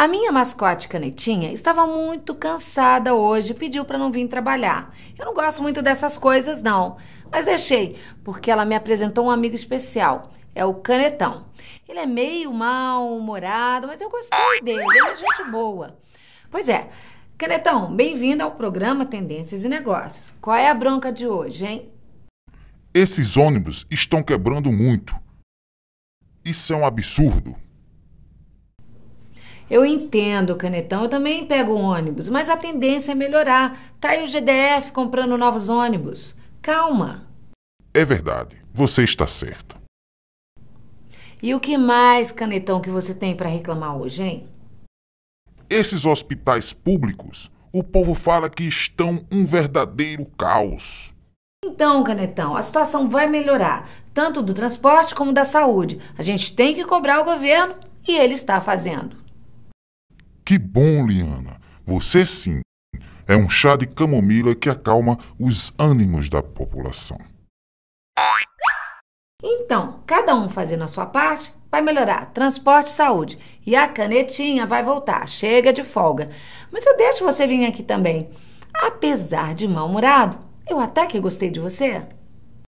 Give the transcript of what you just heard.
A minha mascote Canetinha estava muito cansada hoje, e pediu para não vir trabalhar. Eu não gosto muito dessas coisas não, mas deixei, porque ela me apresentou um amigo especial. É o Canetão. Ele é meio mal-humorado, mas eu gostei dele, ele é gente boa. Pois é, Canetão, bem-vindo ao programa Tendências e Negócios. Qual é a bronca de hoje, hein? Esses ônibus estão quebrando muito. Isso é um absurdo. Eu entendo, Canetão, eu também pego ônibus, mas a tendência é melhorar. Tá aí o GDF comprando novos ônibus. Calma. É verdade, você está certo. E o que mais, Canetão, que você tem para reclamar hoje, hein? Esses hospitais públicos, o povo fala que estão um verdadeiro caos. Então, Canetão, a situação vai melhorar, tanto do transporte como da saúde. A gente tem que cobrar o governo e ele está fazendo. Que bom, Liana! Você sim é um chá de camomila que acalma os ânimos da população. Então, cada um fazendo a sua parte, vai melhorar transporte e saúde. E a canetinha vai voltar, chega de folga. Mas eu deixo você vir aqui também. Apesar de mal-humorado, eu até que gostei de você.